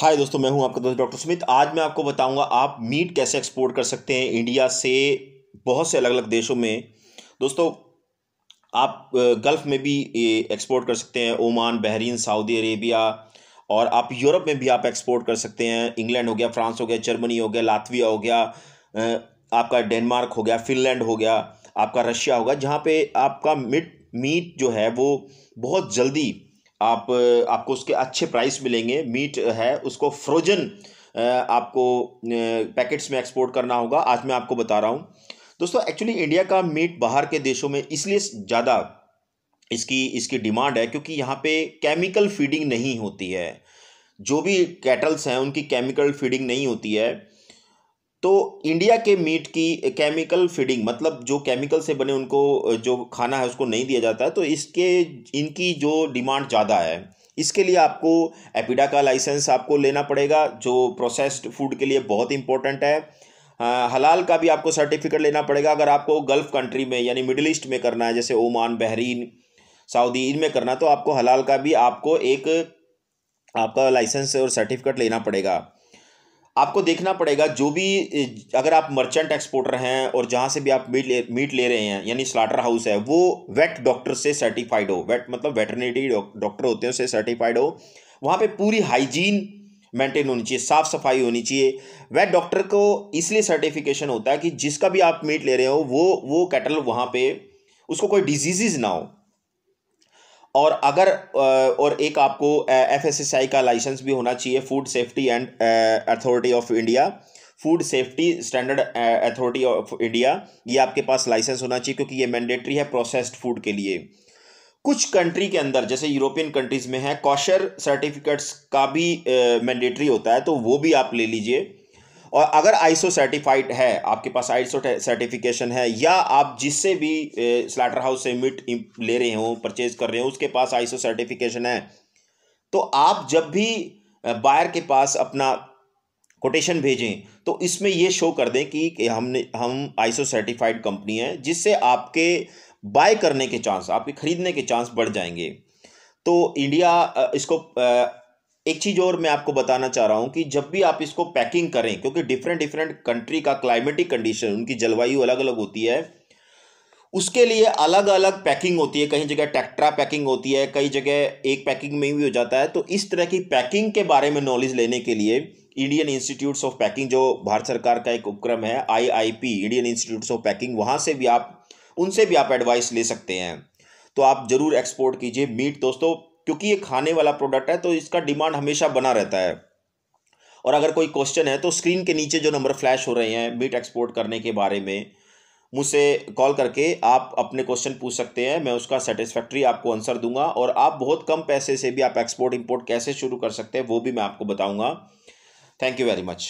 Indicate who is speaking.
Speaker 1: हाय दोस्तों मैं हूं आपका दोस्त डॉक्टर सुमित आज मैं आपको बताऊंगा आप मीट कैसे एक्सपोर्ट कर सकते हैं इंडिया से बहुत से अलग अलग देशों में दोस्तों आप गल्फ़ में भी एक्सपोर्ट कर सकते हैं ओमान बहरीन सऊदी अरेबिया और आप यूरोप में भी आप एक्सपोर्ट कर सकते हैं इंग्लैंड हो गया फ्रांस हो गया जर्मनी हो गया लातविया हो गया आपका डेनमार्क हो गया फिनलैंड हो गया आपका रशिया होगा जहाँ पर आपका मिट मीट जो है वो बहुत जल्दी आप आपको उसके अच्छे प्राइस मिलेंगे मीट है उसको फ्रोजन आपको पैकेट्स में एक्सपोर्ट करना होगा आज मैं आपको बता रहा हूँ दोस्तों एक्चुअली इंडिया का मीट बाहर के देशों में इसलिए ज़्यादा इसकी इसकी डिमांड है क्योंकि यहाँ पे केमिकल फीडिंग नहीं होती है जो भी कैटल्स हैं उनकी केमिकल फीडिंग नहीं होती है तो इंडिया के मीट की केमिकल फीडिंग मतलब जो केमिकल से बने उनको जो खाना है उसको नहीं दिया जाता है तो इसके इनकी जो डिमांड ज़्यादा है इसके लिए आपको एपिडा का लाइसेंस आपको लेना पड़ेगा जो प्रोसेस्ड फूड के लिए बहुत इंपॉर्टेंट है हलाल का भी आपको सर्टिफिकेट लेना पड़ेगा अगर आपको गल्फ़ कंट्री में यानी मिडिल ईस्ट में करना है जैसे ओमान बहरीन सऊदी इनमें करना तो आपको हलाल का भी आपको एक आपका लाइसेंस और सर्टिफिकेट लेना पड़ेगा आपको देखना पड़ेगा जो भी अगर आप मर्चेंट एक्सपोर्टर हैं और जहाँ से भी आप मीट ले मीट ले रहे हैं यानी स्लाटर हाउस है वो वेट डॉक्टर से सर्टिफाइड हो वेट मतलब वेटरनरी डॉक्टर होते हैं उससे सर्टिफाइड हो वहाँ पे पूरी हाइजीन मेंटेन होनी चाहिए साफ़ सफाई होनी चाहिए वेट डॉक्टर को इसलिए सर्टिफिकेशन होता है कि जिसका भी आप मीट ले रहे हो वो वो कैटल वहाँ पर उसको कोई डिजीज़ ना हो और अगर और एक आपको एफ एस एस आई का लाइसेंस भी होना चाहिए food safety and authority of India food safety standard authority of India ये आपके पास लाइसेंस होना चाहिए क्योंकि ये मैंडेटरी है प्रोसेस्ड फूड के लिए कुछ कंट्री के अंदर जैसे यूरोपियन कंट्रीज़ में है कॉशर सर्टिफिकेट्स का भी मैंडेटरी होता है तो वो भी आप ले लीजिए और अगर आईसो सर्टिफाइड है आपके पास आईसो सर्टिफिकेशन है या आप जिससे भी स्लाटर हाउस से मीट ले रहे हो परचेज कर रहे हो उसके पास आईसो सर्टिफिकेशन है तो आप जब भी बायर के पास अपना कोटेशन भेजें तो इसमें ये शो कर दें कि, कि हमने हम आईसो सर्टिफाइड कंपनी है जिससे आपके बाय करने के चांस आपके ख़रीदने के चांस बढ़ जाएंगे तो इंडिया इसको एक चीज़ और मैं आपको बताना चाह रहा हूँ कि जब भी आप इसको पैकिंग करें क्योंकि डिफरेंट डिफरेंट कंट्री का क्लाइमेटिक कंडीशन उनकी जलवायु अलग अलग होती है उसके लिए अलग अलग पैकिंग होती है कहीं जगह टेक्ट्रा पैकिंग होती है कई जगह एक पैकिंग में भी हो जाता है तो इस तरह की पैकिंग के बारे में नॉलेज लेने के लिए इंडियन इंस्टीट्यूट्स ऑफ पैकिंग जो भारत सरकार का एक उपक्रम है IIP Indian institutes of packing वहाँ से भी आप उनसे भी आप एडवाइस ले सकते हैं तो आप ज़रूर एक्सपोर्ट कीजिए मीट दोस्तों क्योंकि ये खाने वाला प्रोडक्ट है तो इसका डिमांड हमेशा बना रहता है और अगर कोई क्वेश्चन है तो स्क्रीन के नीचे जो नंबर फ्लैश हो रहे हैं मीट एक्सपोर्ट करने के बारे में मुझसे कॉल करके आप अपने क्वेश्चन पूछ सकते हैं मैं उसका सेटिस्फैक्ट्री आपको आंसर दूंगा और आप बहुत कम पैसे से भी आप एक्सपोर्ट इंपोर्ट कैसे शुरू कर सकते हैं वो भी मैं आपको बताऊंगा थैंक यू वेरी मच